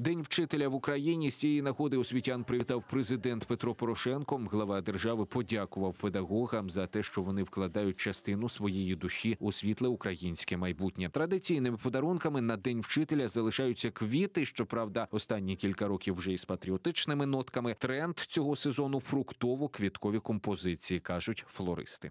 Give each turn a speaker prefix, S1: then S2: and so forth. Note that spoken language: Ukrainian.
S1: День вчителя в Україні з цієї нагоди освітян привітав президент Петро Порошенко. Глава держави подякував педагогам за те, що вони вкладають частину своєї душі у світле українське майбутнє. Традиційними подарунками на день вчителя залишаються квіти. Щоправда, останні кілька років вже із патріотичними нотками. Тренд цього сезону фруктово-квіткові композиції кажуть флористи.